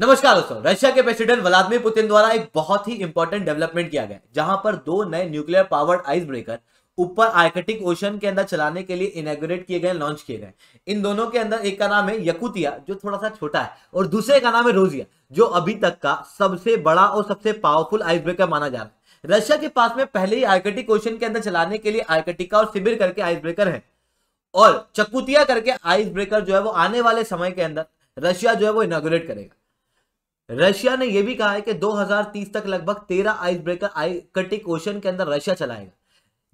नमस्कार दोस्तों रशिया के प्रेसिडेंट व्लादिमीर पुतिन द्वारा एक बहुत ही इंपॉर्टेंट डेवलपमेंट किया गया जहां पर दो नए न्यूक्लियर पावर्ड आइस ब्रेकर ऊपर आर्कटिक ओशन के अंदर चलाने के लिए इनग्रेट किए गए लॉन्च किए गए इन दोनों के अंदर एक का नाम है यकुतिया जो थोड़ा सा छोटा है और दूसरे का नाम है रोजिया जो अभी तक का सबसे बड़ा और सबसे पावरफुल आइस ब्रेकर माना जा रहा है रशिया के पास में पहले ही आर्कटिक ओशन के अंदर चलाने के लिए आर्कटिका और शिविर करके आइस ब्रेकर है और चकुतिया करके आइस ब्रेकर जो है वो आने वाले समय के अंदर रशिया जो है वो इनोग्रेट करेगा रशिया ने यह भी कहा है कि 2030 तक लगभग 13 आइस ब्रेकर आइकटिक ओशन के अंदर रशिया चलाएगा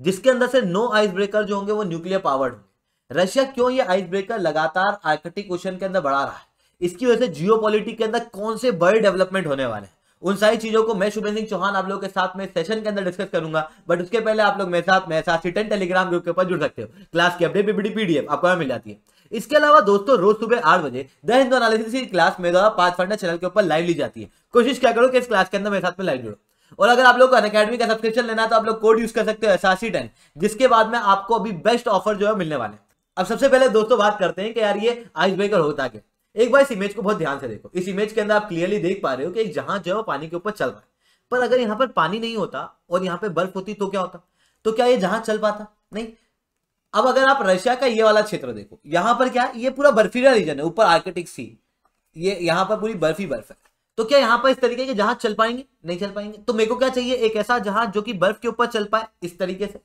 जिसके अंदर से नो आइस ब्रेकर जो होंगे वो न्यूक्लियर पावर्ड होंगे रशिया क्यों ये आइस ब्रेकर लगातार आर्कटिक ओशन के अंदर बढ़ा रहा है इसकी वजह से जियो के अंदर कौन से बड़े डेवलपमेंट होने वाले हैं उन सारी चीजों को मैं शुभेंद्र सिंह चौहान आप लोगों के साथ में सेशन के अंदर डिस्कस करूंगा बट उसके पहले आप लोग मेरे साथ मेरे साथ टेलीग्राम ग्रुप के ऊपर जुड़ सकते हो क्लास की अपडेट पीडीएफ आपको मिल जाती है इसके अलावा दोस्तों रोज सुबह आठ बजे द हिंदू एनालिसिस की क्लास मेगा पांच फंडा चैनल के ऊपर लाइव ली जाती है कोशिश क्या करो कि इस क्लास के अंदर मेरे साथ में लाइव जुड़ो और अगर आप लोग अन अकेडमी का सब्सक्रिप्शन लेना है तो आप लोग कोड यूज कर सकते हो एसासी टेन जिसके बाद में आपको अभी बेस्ट ऑफर जो है मिलने वाले अब सबसे पहले दोस्तों बात करते हैं कि यार ये आइस ब्रेकर होता है एक बार इस इमेज को बहुत ध्यान से देखो इस इमेज के अंदर आप क्लियरली देख पा रहे हो कि एक जहाज जो है पानी के ऊपर चल रहा है पर अगर यहाँ पर पानी नहीं होता और यहाँ पे बर्फ होती तो क्या होता तो क्या ये जहां चल पाता नहीं अब अगर आप रशिया का ये वाला क्षेत्र देखो यहाँ पर क्या ये पूरा बर्फीला रीजन है ऊपर आर्कटिक सी ये यहाँ पर पूरी बर्फी बर्फ है तो क्या यहाँ पर इस तरीके के जहाज चल पाएंगे नहीं चल पाएंगे तो मेरे को क्या चाहिए एक ऐसा जहाज जो कि बर्फ के ऊपर चल पाए इस तरीके से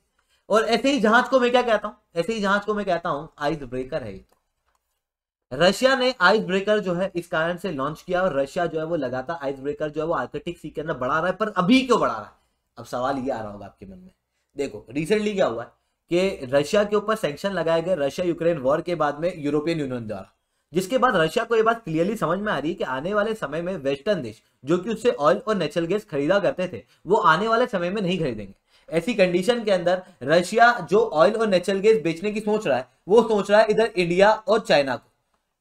और ऐसे ही जहाज को मैं क्या कहता हूं ऐसे ही जहाज को मैं कहता हूं आइस ब्रेकर है तो। रशिया ने आइस ब्रेकर जो है इस कारण से लॉन्च किया और रशिया जो है वो लगातार आइस ब्रेकर जो है वो आर्कटिक सी के अंदर बढ़ा रहा है पर अभी क्यों बढ़ा रहा है अब सवाल ये आ रहा होगा आपके मन में देखो रिसेंटली क्या हुआ है कि रशिया के ऊपर सेंक्शन लगाए गए रशिया यूक्रेन वॉर के बाद में यूरोपियन यूनियन द्वारा जिसके बाद रशिया को ये बात क्लियरली समझ में आ रही है कि आने वाले समय में वेस्टर्न देश जो कि उससे ऑयल और नेचुरल गैस खरीदा करते थे वो आने वाले समय में नहीं खरीदेंगे ऐसी कंडीशन के अंदर रशिया जो ऑयल और नेचुरल गैस बेचने की सोच रहा है वो सोच रहा है इधर इंडिया और चाइना को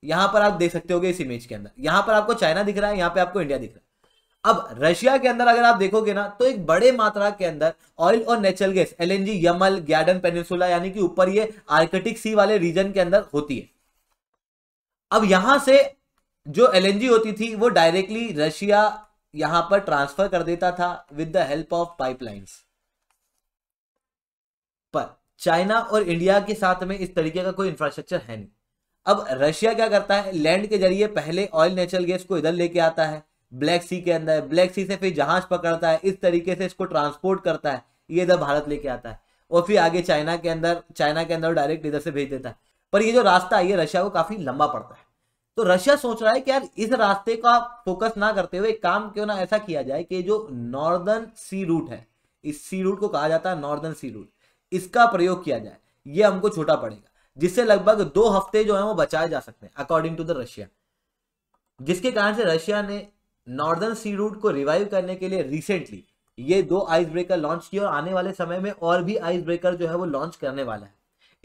यहां पर आप देख सकते हो इस इमेज के अंदर यहां पर आपको चाइना दिख रहा है यहाँ पर आपको इंडिया दिख रहा है अब रशिया के अंदर अगर आप देखोगे ना तो एक बड़े मात्रा के अंदर ऑयल और natural gas LNG Yamal Gydan peninsula यानी कि ऊपर ये आर्कटिक सी वाले रीजन के अंदर होती है अब यहां से जो एलएनजी होती थी वो डायरेक्टली रशिया यहां पर ट्रांसफर कर देता था with the help of pipelines पर चाइना और इंडिया के साथ में इस तरीके का कोई इंफ्रास्ट्रक्चर है नहीं अब रशिया क्या करता है लैंड के जरिए पहले ऑयल नेचुरल गैस को इधर लेके आता है ब्लैक सी के अंदर ब्लैक सी से फिर जहाज पकड़ता है इस तरीके से इसको ट्रांसपोर्ट करता है ये इधर भारत लेके आता है और फिर आगे चाइना के अंदर चाइना के अंदर डायरेक्ट इधर से भेज देता है पर ये जो रास्ता है ये रशिया को काफी लंबा पड़ता है तो रशिया सोच रहा है कि यार इस रास्ते का फोकस ना करते हुए काम क्यों ना ऐसा किया जाए कि जो नॉर्दर्न सी रूट है इस सी रूट को कहा जाता है नॉर्दर्न सी रूट इसका प्रयोग किया जाए ये हमको छोटा पड़ेगा जिससे लगभग दो हफ्ते जो है वो बचाए जा सकते हैं अकॉर्डिंग टू द रशिया जिसके कारण से रशिया ने नॉर्दर्न सी रूट को रिवाइव करने के लिए रिसेंटली ये दो आइस ब्रेकर लॉन्च किए और आने वाले समय में और भी आइस ब्रेकर जो है वो लॉन्च करने वाला है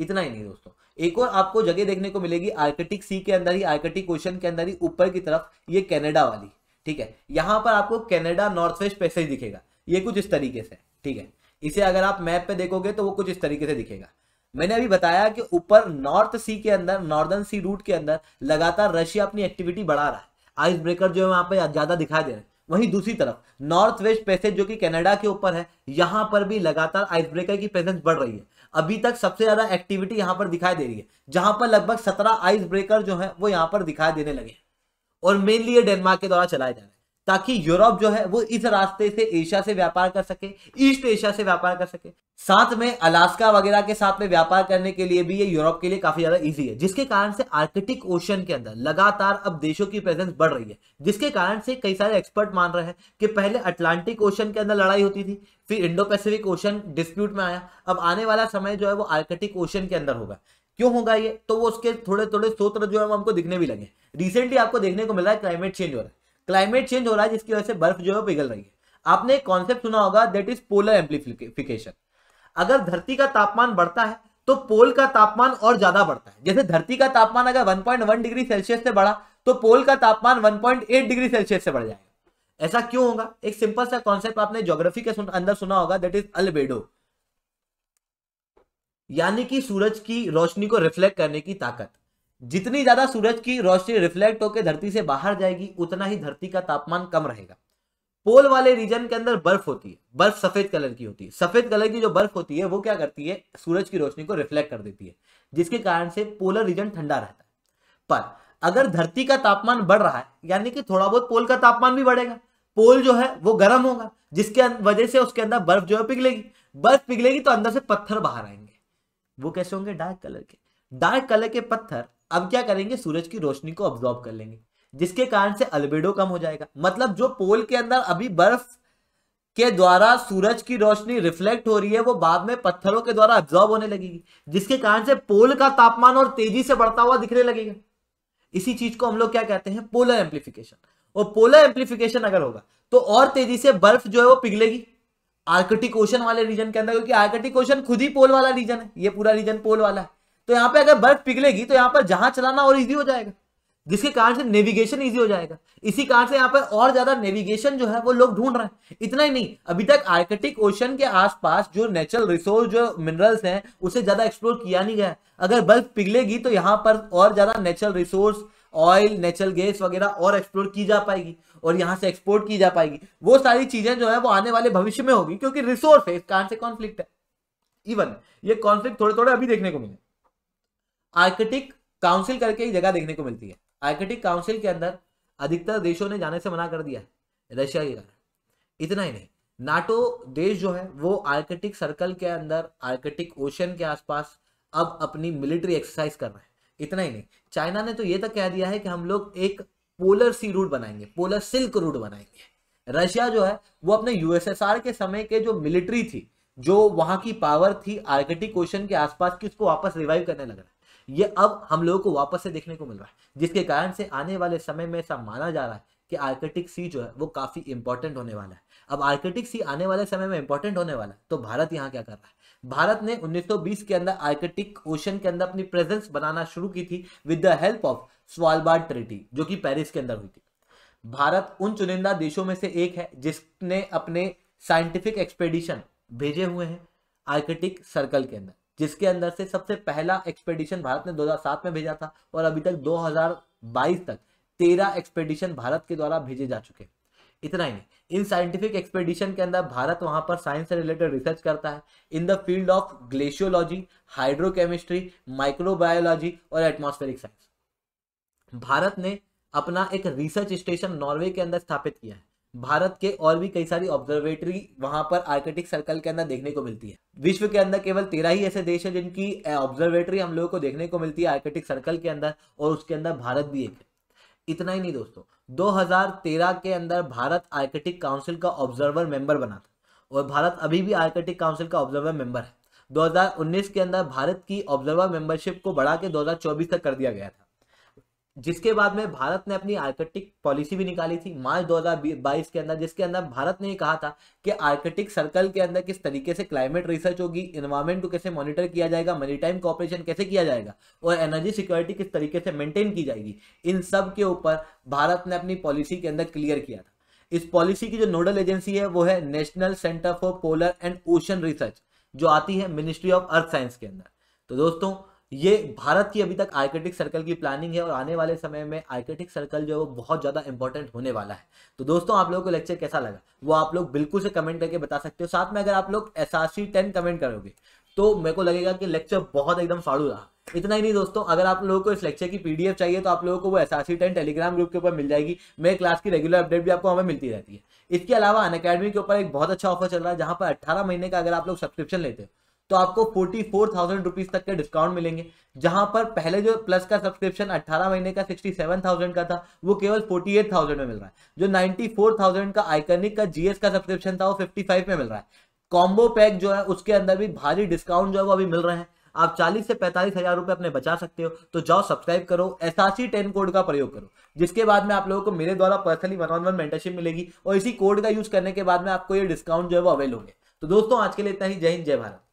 इतना ही नहीं दोस्तों एक और आपको जगह देखने को मिलेगी आर्कटिक सी के अंदर ही आर्कटिक ओशन के अंदर ही ऊपर की तरफ ये कैनेडा वाली ठीक है यहां पर आपको कैनेडा नॉर्थ वेस्ट पैसेज दिखेगा ये कुछ इस तरीके से ठीक है इसे अगर आप मैप पे देखोगे तो वो कुछ इस तरीके से दिखेगा मैंने अभी बताया कि ऊपर नॉर्थ सी के अंदर नॉर्दर्न सी रूट के अंदर लगातार रशिया अपनी एक्टिविटी बढ़ा रहा है आइस ब्रेकर जो है वहाँ पर ज़्यादा दिखाई दे रहे हैं वहीं दूसरी तरफ नॉर्थ वेस्ट पैसेज जो कि कनाडा के ऊपर है यहाँ पर भी लगातार आइस ब्रेकर की प्रेजेंस बढ़ रही है अभी तक सबसे ज़्यादा एक्टिविटी यहाँ पर दिखाई दे रही है जहां पर लगभग सत्रह आइस ब्रेकर जो है वो यहाँ पर दिखाई देने लगे और मेनली ये डेनमार्क के द्वारा चलाए जा रहे हैं ताकि यूरोप जो है वो इस रास्ते से एशिया से व्यापार कर सके ईस्ट एशिया से व्यापार कर सके साथ में अलास्का वगैरह के साथ में व्यापार करने के लिए भी ये यूरोप के लिए काफी ज्यादा इजी है जिसके कारण से आर्कटिक ओशन के अंदर लगातार अब देशों की प्रेजेंस बढ़ रही है जिसके कारण से कई सारे एक्सपर्ट मान रहे हैं कि पहले अटलांटिक ओशन के अंदर लड़ाई होती थी फिर इंडो पैसिफिक ओशन डिस्प्यूट में आया अब आने वाला समय जो है वो आर्कटिक ओशन के अंदर होगा क्यों होगा ये तो वो उसके थोड़े थोड़े स्रोत जो है हमको दिखने भी लगे रिसेंटली आपको देखने को मिला है क्लाइमेट चेंज हो रहा है क्लाइमेट चेंज हो रहा है जिसकी वजह से बर्फ जो है पिघल रही है आपने एक कॉन्सेप्ट सुना होगा दैट इज पोलर एम्पलीफिकेशन अगर धरती का तापमान बढ़ता है तो पोल का तापमान और ज्यादा बढ़ता है जैसे धरती का तापमान अगर 1.1 डिग्री सेल्सियस से बढ़ा तो पोल का तापमान 1.8 डिग्री सेल्सियस से बढ़ जाएगा ऐसा क्यों होगा एक सिंपल सा कॉन्सेप्ट आपने ज्योग्राफी के सुन, अंदर सुना होगा दैट इज अलबेडो यानी कि सूरज की रोशनी को रिफ्लेक्ट करने की ताकत जितनी ज्यादा सूरज की रोशनी रिफ्लेक्ट होकर धरती से बाहर जाएगी उतना ही धरती का तापमान कम रहेगा पोल वाले रीजन के अंदर बर्फ होती है बर्फ सफेद कलर की होती है सफेद कलर की जो बर्फ होती है वो क्या करती है सूरज की रोशनी को रिफ्लेक्ट कर देती है जिसके कारण से पोलर रीजन ठंडा रहता है पर अगर धरती का तापमान बढ़ रहा है यानी कि थोड़ा बहुत पोल का तापमान भी बढ़ेगा पोल जो है वो गर्म होगा जिसके अं-, वजह से उसके अंदर बर्फ जो है पिघलेगी बर्फ पिघलेगी तो अंदर से पत्थर बाहर आएंगे वो कैसे होंगे डार्क कलर के डार्क कलर के पत्थर अब क्या करेंगे सूरज की रोशनी को ऑब्जॉर्व कर लेंगे जिसके कारण से अल्बेडो कम हो जाएगा मतलब जो पोल के अंदर अभी बर्फ के द्वारा सूरज की रोशनी रिफ्लेक्ट हो रही है वो बाद में पत्थरों के द्वारा ऑब्जॉर्व होने लगेगी जिसके कारण से पोल का तापमान और तेजी से बढ़ता हुआ दिखने लगेगा इसी चीज को हम लोग क्या कहते हैं पोलर एम्प्लीफिकेशन और पोलर एम्प्लीफिकेशन अगर होगा तो और तेजी से बर्फ जो है वो पिघलेगी आर्कटिक ओशन वाले रीजन के अंदर क्योंकि आर्कटिक ओशन खुद ही पोल वाला रीजन है ये पूरा रीजन पोल वाला है तो यहाँ पे अगर बर्फ पिघलेगी तो यहाँ पर जहाज चलाना और ईजी हो जाएगा जिसके कारण से नेविगेशन ईजी हो जाएगा इसी कारण से यहाँ पर और ज्यादा नेविगेशन जो है वो लोग ढूंढ रहे हैं इतना ही नहीं अभी तक आर्कटिक ओशन के आसपास जो नेचुरल रिसोर्स जो मिनरल्स हैं उसे ज्यादा एक्सप्लोर किया नहीं गया अगर बल्ब पिघलेगी तो यहाँ पर और ज्यादा natural resource oil natural gas वगैरह और एक्सप्लोर की जा पाएगी और यहाँ से एक्सपोर्ट की जा पाएगी वो सारी चीजें जो है वो आने वाले भविष्य में होगी क्योंकि रिसोर्स है इस कारण से कॉन्फ्लिक्ट है इवन ये कॉन्फ्लिक्ट थोड़े थोड़े अभी देखने को मिले आर्कटिक काउंसिल करके ही जगह देखने को मिलती है आर्कटिक काउंसिल के अंदर अधिकतर देशों ने जाने से मना कर दिया है रशिया के कारण इतना ही नहीं नाटो देश जो है वो आर्कटिक सर्कल के अंदर आर्कटिक ओशन के आसपास अब अपनी मिलिट्री एक्सरसाइज कर रहे हैं इतना ही नहीं चाइना ने तो ये तक तो कह दिया है कि हम लोग एक पोलर सी रूट बनाएंगे पोलर सिल्क रूट बनाएंगे रशिया जो है वो अपने यूएसएसआर के समय के जो मिलिट्री थी जो वहां की पावर थी आर्गेटिक क्वेश्चन के आसपास की उसको वापस रिवाइव करने लग रहा है ये अब हम लोगों को वापस से देखने को मिल रहा है जिसके कारण से आने वाले समय में ऐसा माना जा रहा है कि आर्कटिक सी जो है वो काफ़ी इंपॉर्टेंट होने वाला है अब आर्कटिक सी आने वाले समय में इंपॉर्टेंट होने वाला है तो भारत यहाँ क्या कर रहा है भारत ने 1920 के अंदर आर्कटिक ओशन के अंदर अपनी प्रेजेंस बनाना शुरू की थी with the help of Svalbard treaty जो कि पेरिस के अंदर हुई थी भारत उन चुनिंदा देशों में से एक है जिसने अपने साइंटिफिक एक्सपेडिशन भेजे हुए हैं आर्कटिक सर्कल के अंदर जिसके अंदर से सबसे पहला एक्सपेडिशन भारत ने 2007 में भेजा था और अभी तक 2022 तक 13 एक्सपेडिशन भारत के द्वारा भेजे जा चुके हैं इतना ही नहीं इन साइंटिफिक एक्सपेडिशन के अंदर भारत वहां पर साइंस से रिलेटेड रिसर्च करता है in the field of glaciology hydrochemistry microbiology और एटमोस्फेरिक साइंस भारत ने अपना एक रिसर्च स्टेशन नॉर्वे के अंदर स्थापित किया है भारत के और भी कई सारी ऑब्जर्वेटरी वहां पर आर्कटिक सर्कल के अंदर देखने को मिलती है विश्व के अंदर केवल तेरह ही ऐसे देश हैं जिनकी ऑब्जर्वेटरी हम लोगों को देखने को मिलती है आर्कटिक सर्कल के अंदर और उसके अंदर भारत भी एक है इतना ही नहीं दोस्तों 2013 के अंदर भारत आर्कटिक काउंसिल का ऑब्जर्वर मेंबर बना था और भारत अभी भी आर्कटिक काउंसिल का ऑब्जर्वर मेंबर है 2019 के अंदर भारत की ऑब्जर्वर मेंबरशिप को बढ़ा के 2024 तक कर दिया गया था जिसके बाद में भारत ने अपनी आर्कटिक पॉलिसी भी निकाली थी मार्च 2022 के अंदर जिसके अंदर भारत ने कहा था कि आर्कटिक सर्कल के अंदर किस तरीके से क्लाइमेट रिसर्च होगी इन्वायरमेंट को कैसे मॉनिटर किया जाएगा टाइम कॉपरेशन कैसे किया जाएगा और एनर्जी सिक्योरिटी किस तरीके से मेंटेन की जाएगी इन सब के ऊपर भारत ने अपनी पॉलिसी के अंदर क्लियर किया था इस पॉलिसी की जो नोडल एजेंसी है वो है national centre for polar and ocean research जो आती है मिनिस्ट्री ऑफ अर्थ साइंस के अंदर तो दोस्तों ये भारत की अभी तक आर्किटिक सर्कल की प्लानिंग है और आने वाले समय में आर्किटिक सर्कल जो है वो बहुत ज़्यादा इंपॉर्टेंट होने वाला है तो दोस्तों आप लोगों को लेक्चर कैसा लगा वो आप लोग बिल्कुल से कमेंट करके बता सकते हो साथ में अगर आप लोग S R C ten comment करोगे तो मेरे को लगेगा कि लेक्चर बहुत एकदम फाड़ू रहा इतना ही नहीं दोस्तों अगर आप लोगों को इस लेक्चर की पीडीएफ चाहिए तो आप लोगों को वो एस आर टेलीग्राम ग्रुप के ऊपर मिल जाएगी मेरे क्लास की रेगुलर अपडेट भी आपको हमें मिलती रहती है इसके अलावा अन के ऊपर एक बहुत अच्छा ऑफर चल रहा है जहाँ पर अट्ठारह महीने का अगर आप लोग सब्सक्रिप्शन लेते हो तो आपको फोर्टी फोर थाउजेंड रुपीज तक के डिस्काउंट मिलेंगे जहां पर पहले जो प्लस का सब्सक्रिप्शन अठारह महीने का सिक्सटी सेवन थाउजेंड का था वो केवल फोर्टी एट थाउजेंड में मिल रहा है जो फोर थाउजेंड का आइकनिक का जीएस का सब्सक्रिप्शन था वो फिफ्टी फाइव में मिल रहा है कॉम्बो पैक जो है उसके अंदर भी भारी डिस्काउंट जो है वो अभी मिल रहे हैं आप 40 से पैंतालीस हजार रुपए अपने बचा सकते हो तो जाओ सब्सक्राइब करो एस टेन कोड का प्रयोग करो जिसके बाद में आप लोगों को मेरे द्वारा personally one on one mentorship मिलेगी और इसी कोड का यूज करने के बाद में आपको ये डिस्काउंट जो है वो अवेल होंगे तो दोस्तों आज के लिए इतना ही जय हिंद जय भारत